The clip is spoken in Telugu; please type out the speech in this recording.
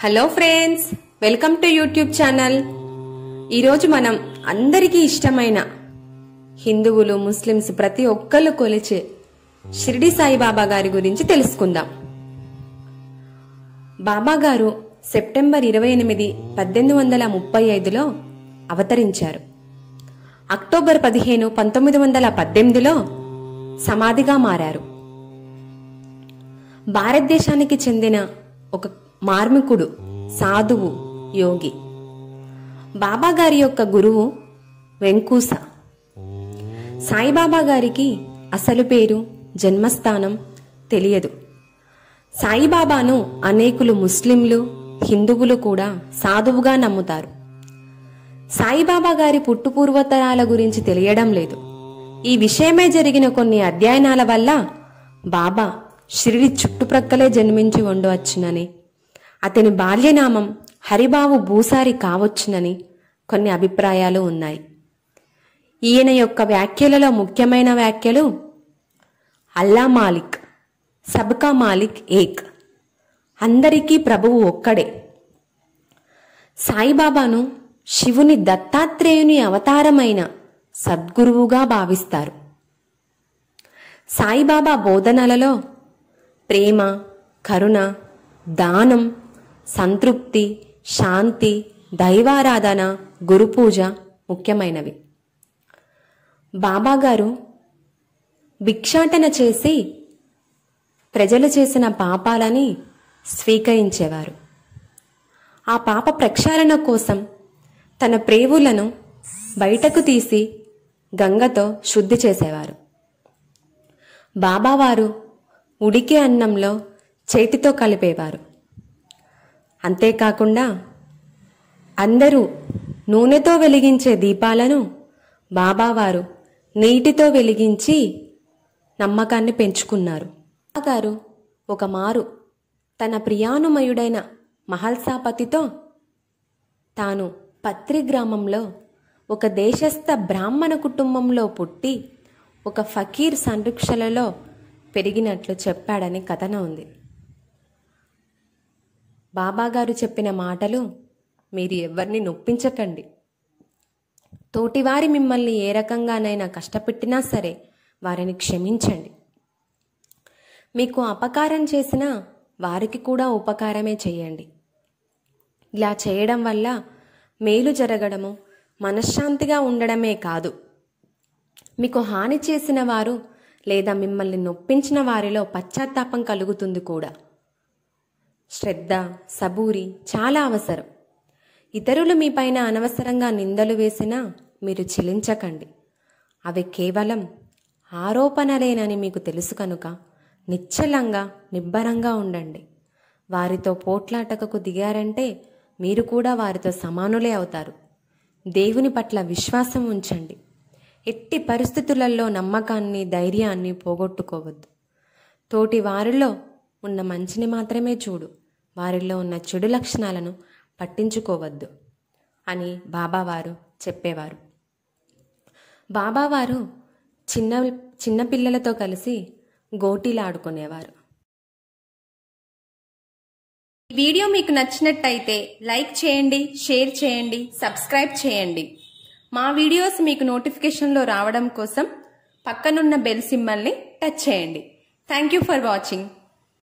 hello friends welcome to YouTube channel ఈరోజు మనం అందరికీ ఇష్టమైన హిందువులు ముస్లిమ్స్ ప్రతి ఒక్కళ్ళు కొలిచే షిరిడి సాయిబాబా గారి గురించి తెలుసుకుందాం బాబా గారు సెప్టెంబర్ ఇరవై ఎనిమిది పద్దెనిమిది వందల ముప్పై ఐదులో అవతరించారు అక్టోబర్ పదిహేను పంతొమ్మిది వందల పద్దెనిమిదిలో సమాధిగా మారారు భారతదేశానికి చెందిన ఒక మార్మికుడు సాధువు యోగి బాబాగారి యొక్క గురువు వెంకూస సాయిబాబా గారికి అసలు పేరు జన్మస్థానం తెలియదు సాయిబాబాను అనేకులు ముస్లింలు హిందువులు కూడా సాధువుగా నమ్ముతారు సాయిబాబా గారి పుట్టుపూర్వతరాల గురించి తెలియడం లేదు ఈ విషయమే జరిగిన కొన్ని అధ్యయనాల వల్ల బాబా షిరిడి చుట్టుప్రక్కలే జన్మించి ఉండవచ్చునని అతని బాల్యనామం హరిబాబు భూసారి కావచ్చునని కొన్ని అభిప్రాయాలు ఉన్నాయి ఈయన యొక్క వ్యాఖ్యలలో ముఖ్యమైన వ్యాఖ్యలు అల్లా మాలిక్ సబ్కా మాలిక్ ఏక్ అందరికీ ప్రభువు ఒక్కడే సాయిబాబాను శివుని దత్తాత్రేయుని అవతారమైన సద్గురువుగా భావిస్తారు సాయిబాబా బోధనలలో ప్రేమ కరుణ దానం సంతృప్తి శాంతి దైవారాధన గురుపూజ ముఖ్యమైనవి బాబాగారు భిక్షాటన చేసి ప్రజలు చేసిన పాపాలని స్వీకరించేవారు ఆ పాప ప్రక్షాళన కోసం తన ప్రేవులను బయటకు తీసి గంగతో శుద్ధి చేసేవారు బాబావారు ఉడికే అన్నంలో చేతితో కలిపేవారు అంతేకాకుండా అందరూ నూనెతో వెలిగించే దీపాలను బాబావారు నీటితో వెలిగించి నమ్మకాన్ని పెంచుకున్నారు బాబాగారు ఒకమారు తన ప్రియానుమయుడైన మహల్సాపతితో తాను పత్రి గ్రామంలో ఒక దేశస్థ బ్రాహ్మణ కుటుంబంలో పుట్టి ఒక ఫకీర్ సంరక్షణలో పెరిగినట్లు చెప్పాడని కథన ఉంది బాబాగారు చెప్పిన మాటలు మీరు ఎవరిని నొప్పించకండి తోటివారి మిమ్మల్ని ఏ రకంగానైనా కష్టపెట్టినా సరే వారిని క్షమించండి మీకు అపకారం చేసినా వారికి కూడా ఉపకారమే చేయండి ఇలా చేయడం వల్ల మేలు జరగడము మనశ్శాంతిగా ఉండడమే కాదు మీకు హాని చేసిన వారు లేదా మిమ్మల్ని నొప్పించిన వారిలో పశ్చాత్తాపం కలుగుతుంది కూడా శ్రద్ధ సబూరి చాలా అవసరం ఇతరులు మీపైన అనవసరంగా నిందలు వేసినా మీరు చిలించకండి అవి కేవలం ఆరోపణలేనని మీకు తెలుసు కనుక నిశ్చలంగా నిబ్బరంగా ఉండండి వారితో పోట్లాటకకు దిగారంటే మీరు కూడా వారితో సమానులే అవుతారు దేవుని పట్ల విశ్వాసం ఉంచండి ఎట్టి పరిస్థితులలో నమ్మకాన్ని ధైర్యాన్ని పోగొట్టుకోవద్దు తోటి వారిలో ఉన్న మంచిని మాత్రమే చూడు వారిలో ఉన్న చెడు లక్షణాలను పట్టించుకోవద్దు అని బాబావారు చెప్పేవారు బాబావారు చిన్న చిన్నపిల్లలతో కలిసి గోటీలాడుకునేవారు ఈ వీడియో మీకు నచ్చినట్టయితే లైక్ చేయండి షేర్ చేయండి సబ్స్క్రైబ్ చేయండి మా వీడియోస్ మీకు నోటిఫికేషన్లో రావడం కోసం పక్కనున్న బెల్ సింబల్ని టచ్ చేయండి థ్యాంక్ యూ ఫర్ వాచింగ్